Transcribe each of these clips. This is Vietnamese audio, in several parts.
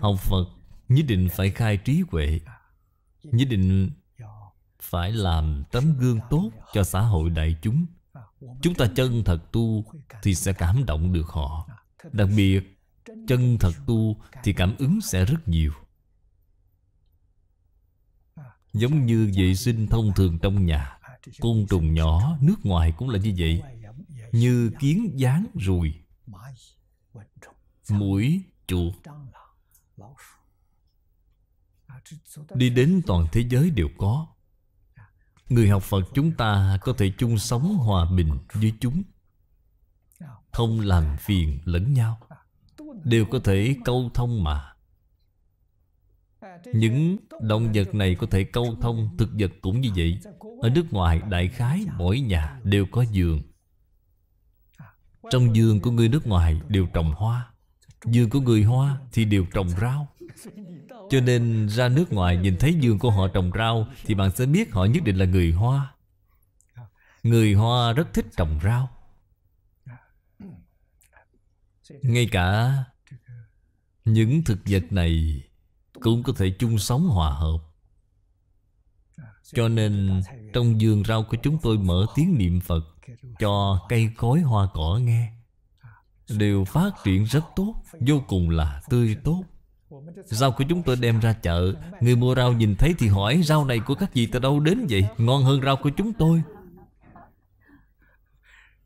học phật nhất định phải khai trí huệ nhất định phải làm tấm gương tốt cho xã hội đại chúng chúng ta chân thật tu thì sẽ cảm động được họ đặc biệt chân thật tu thì cảm ứng sẽ rất nhiều giống như vệ sinh thông thường trong nhà côn trùng nhỏ nước ngoài cũng là như vậy như kiến dán ruồi mũi chuột đi đến toàn thế giới đều có người học phật chúng ta có thể chung sống hòa bình với chúng không làm phiền lẫn nhau đều có thể câu thông mà những động vật này có thể câu thông thực vật cũng như vậy ở nước ngoài đại khái mỗi nhà đều có giường trong giường của người nước ngoài đều trồng hoa Giường của người Hoa thì đều trồng rau Cho nên ra nước ngoài nhìn thấy giường của họ trồng rau Thì bạn sẽ biết họ nhất định là người Hoa Người Hoa rất thích trồng rau Ngay cả những thực vật này Cũng có thể chung sống hòa hợp Cho nên trong vườn rau của chúng tôi mở tiếng niệm Phật Cho cây cối hoa cỏ nghe đều phát triển rất tốt Vô cùng là tươi tốt Rau của chúng tôi đem ra chợ Người mua rau nhìn thấy thì hỏi Rau này của các vị từ đâu đến vậy Ngon hơn rau của chúng tôi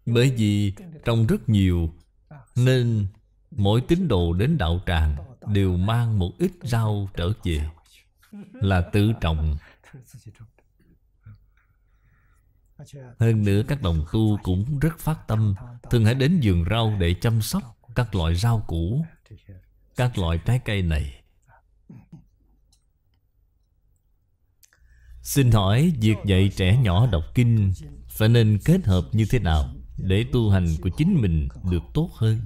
Bởi vì trong rất nhiều Nên mỗi tín đồ đến đạo tràng Đều mang một ít rau trở về Là tự trồng. Hơn nữa các đồng tu cũng rất phát tâm Thường hãy đến vườn rau để chăm sóc các loại rau củ Các loại trái cây này Xin hỏi việc dạy trẻ nhỏ đọc kinh Phải nên kết hợp như thế nào Để tu hành của chính mình được tốt hơn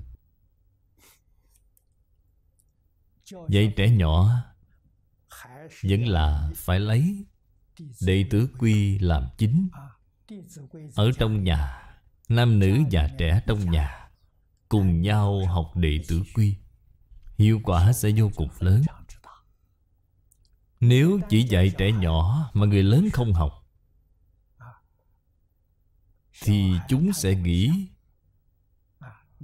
Dạy trẻ nhỏ Vẫn là phải lấy Đệ tử quy làm chính ở trong nhà nam nữ già trẻ trong nhà cùng nhau học đệ tử quy hiệu quả sẽ vô cùng lớn nếu chỉ dạy trẻ nhỏ mà người lớn không học thì chúng sẽ nghĩ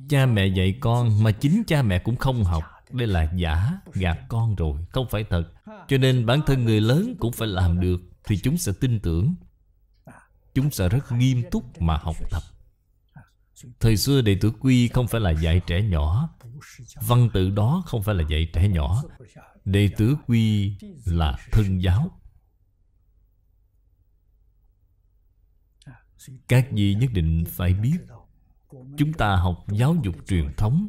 cha mẹ dạy con mà chính cha mẹ cũng không học đây là giả gạt con rồi không phải thật cho nên bản thân người lớn cũng phải làm được thì chúng sẽ tin tưởng chúng sẽ rất nghiêm túc mà học tập thời xưa đệ tử quy không phải là dạy trẻ nhỏ văn tự đó không phải là dạy trẻ nhỏ đệ tử quy là thân giáo các vị nhất định phải biết chúng ta học giáo dục truyền thống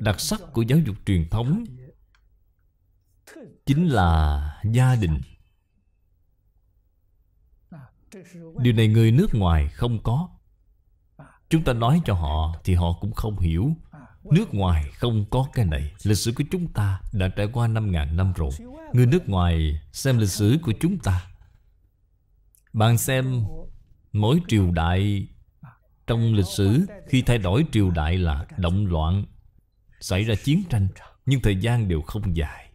đặc sắc của giáo dục truyền thống chính là gia đình điều này người nước ngoài không có à. chúng ta nói cho họ thì họ cũng không hiểu à, Nước ngoài không có cái này Lịch sử của chúng ta đã trải qua năm ngàn năm rồi Người nước ngoài xem lịch sử của chúng ta Bạn xem mỗi triều đại trong lịch sử Khi thay đổi triều đại là động loạn Xảy ra chiến tranh Nhưng thời gian đều không dài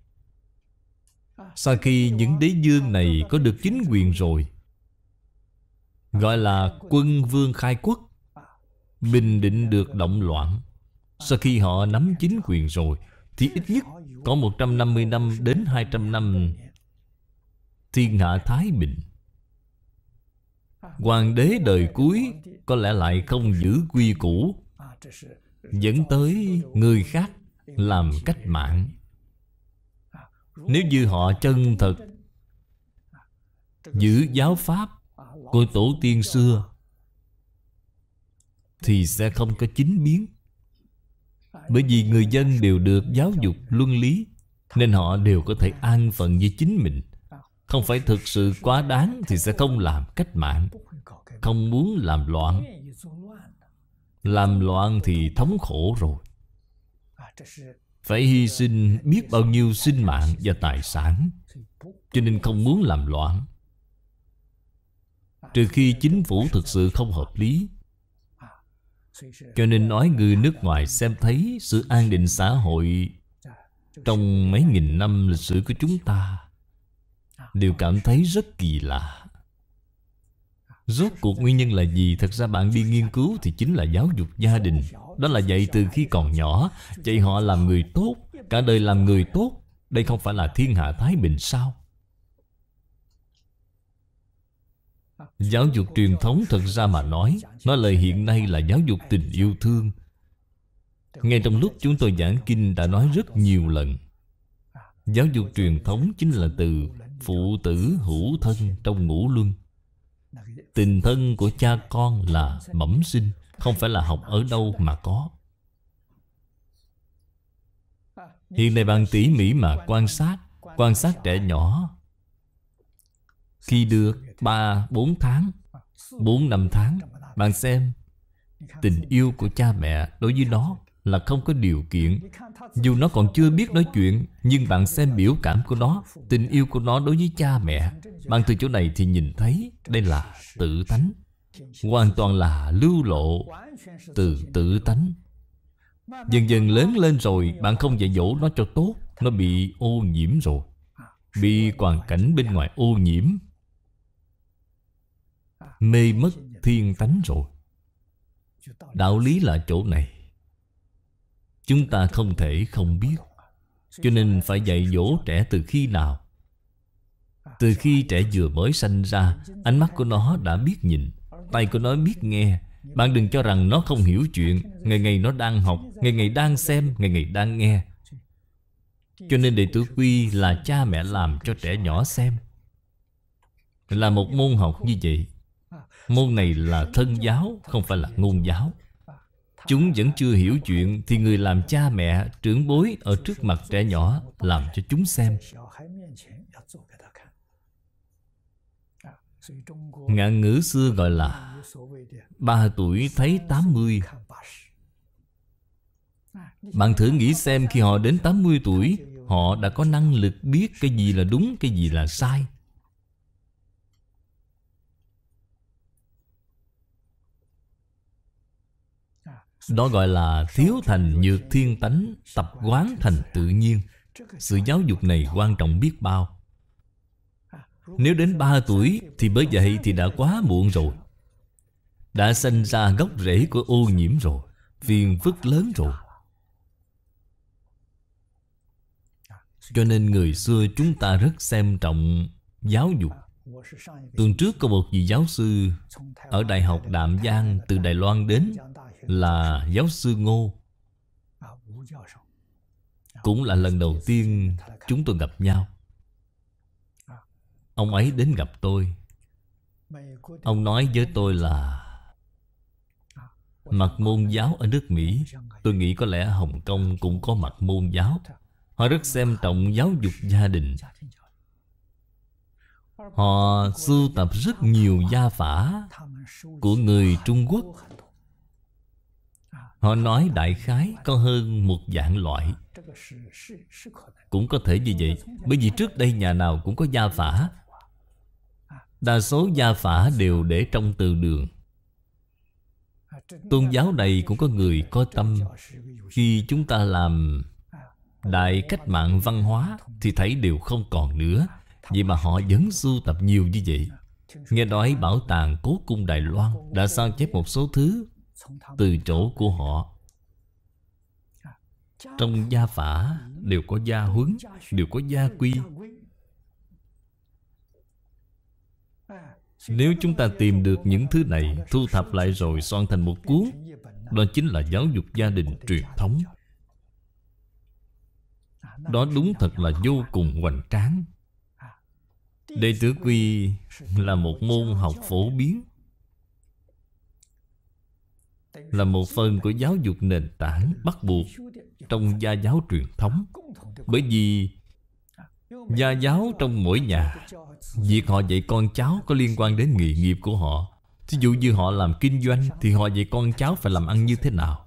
Sau khi những đế dương này có được chính quyền rồi Gọi là quân vương khai quốc Bình định được động loạn Sau khi họ nắm chính quyền rồi Thì ít nhất có 150 năm đến 200 năm Thiên hạ Thái Bình Hoàng đế đời cuối Có lẽ lại không giữ quy củ Dẫn tới người khác Làm cách mạng Nếu như họ chân thật Giữ giáo pháp của tổ tiên xưa Thì sẽ không có chính biến Bởi vì người dân đều được giáo dục luân lý Nên họ đều có thể an phận với chính mình Không phải thực sự quá đáng Thì sẽ không làm cách mạng Không muốn làm loạn Làm loạn thì thống khổ rồi Phải hy sinh biết bao nhiêu sinh mạng và tài sản Cho nên không muốn làm loạn trừ khi chính phủ thực sự không hợp lý cho nên nói người nước ngoài xem thấy sự an định xã hội trong mấy nghìn năm lịch sử của chúng ta đều cảm thấy rất kỳ lạ rốt cuộc nguyên nhân là gì thật ra bạn đi nghiên cứu thì chính là giáo dục gia đình đó là dạy từ khi còn nhỏ dạy họ làm người tốt cả đời làm người tốt đây không phải là thiên hạ thái bình sao Giáo dục truyền thống thật ra mà nói Nó lời hiện nay là giáo dục tình yêu thương Ngay trong lúc chúng tôi giảng kinh đã nói rất nhiều lần Giáo dục truyền thống chính là từ Phụ tử hữu thân trong ngũ luân Tình thân của cha con là mẫm sinh Không phải là học ở đâu mà có Hiện nay bạn tỉ mỉ mà quan sát Quan sát trẻ nhỏ khi được 3, 4 tháng 4, 5 tháng Bạn xem Tình yêu của cha mẹ đối với nó là không có điều kiện Dù nó còn chưa biết nói chuyện Nhưng bạn xem biểu cảm của nó Tình yêu của nó đối với cha mẹ Bạn từ chỗ này thì nhìn thấy Đây là tự tánh Hoàn toàn là lưu lộ Từ tự tánh Dần dần lớn lên rồi Bạn không dạy dỗ nó cho tốt Nó bị ô nhiễm rồi Bị hoàn cảnh bên ngoài ô nhiễm mê mất thiên tánh rồi đạo lý là chỗ này chúng ta không thể không biết cho nên phải dạy dỗ trẻ từ khi nào từ khi trẻ vừa mới sanh ra ánh mắt của nó đã biết nhìn tay của nó biết nghe bạn đừng cho rằng nó không hiểu chuyện ngày ngày nó đang học ngày ngày đang xem ngày ngày đang nghe cho nên đệ tử quy là cha mẹ làm cho trẻ nhỏ xem là một môn học như vậy Môn này là thân giáo Không phải là ngôn giáo Chúng vẫn chưa hiểu chuyện Thì người làm cha mẹ trưởng bối Ở trước mặt trẻ nhỏ Làm cho chúng xem Ngạn ngữ xưa gọi là Ba tuổi thấy tám mươi. Bạn thử nghĩ xem khi họ đến tám mươi tuổi Họ đã có năng lực biết cái gì là đúng, cái gì là sai Đó gọi là thiếu thành nhược thiên tánh Tập quán thành tự nhiên Sự giáo dục này quan trọng biết bao Nếu đến 3 tuổi Thì bởi vậy thì đã quá muộn rồi Đã sinh ra gốc rễ của ô nhiễm rồi Phiền phức lớn rồi Cho nên người xưa chúng ta rất xem trọng giáo dục Tuần trước có một vị giáo sư Ở Đại học Đạm Giang từ Đài Loan đến là giáo sư Ngô Cũng là lần đầu tiên chúng tôi gặp nhau Ông ấy đến gặp tôi Ông nói với tôi là Mặt môn giáo ở nước Mỹ Tôi nghĩ có lẽ Hồng Kông cũng có mặt môn giáo Họ rất xem trọng giáo dục gia đình Họ sưu tập rất nhiều gia phả Của người Trung Quốc Họ nói đại khái có hơn một dạng loại Cũng có thể như vậy Bởi vì trước đây nhà nào cũng có gia phả Đa số gia phả đều để trong từ đường Tôn giáo này cũng có người có tâm Khi chúng ta làm đại cách mạng văn hóa Thì thấy đều không còn nữa Vậy mà họ vẫn sưu tập nhiều như vậy Nghe nói bảo tàng Cố Cung Đài Loan Đã sao chép một số thứ từ chỗ của họ à, trong gia phả đều có gia huấn đều có gia quy à, nếu chúng ta tìm được những thứ này thu thập lại rồi soạn thành một cuốn đó chính là giáo dục gia đình truyền thống à, đó đúng thật là vô cùng hoành tráng đệ tử quy là một môn học phổ biến là một phần của giáo dục nền tảng bắt buộc trong gia giáo truyền thống bởi vì gia giáo trong mỗi nhà việc họ dạy con cháu có liên quan đến nghề nghiệp của họ thí dụ như họ làm kinh doanh thì họ dạy con cháu phải làm ăn như thế nào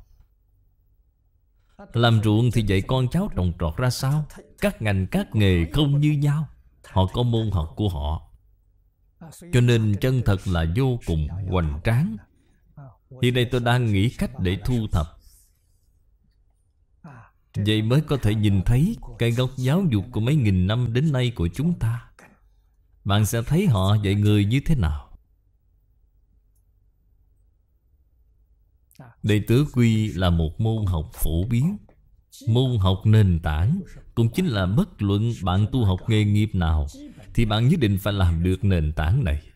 làm ruộng thì dạy con cháu trồng trọt ra sao các ngành các nghề không như nhau họ có môn học của họ cho nên chân thật là vô cùng hoành tráng Hiện nay tôi đang nghĩ cách để thu thập Vậy mới có thể nhìn thấy Cái gốc giáo dục của mấy nghìn năm đến nay của chúng ta Bạn sẽ thấy họ dạy người như thế nào Đệ tử quy là một môn học phổ biến Môn học nền tảng Cũng chính là bất luận bạn tu học nghề nghiệp nào Thì bạn nhất định phải làm được nền tảng này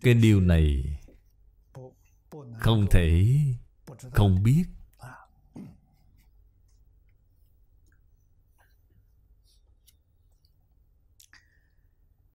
cái điều này không thể không biết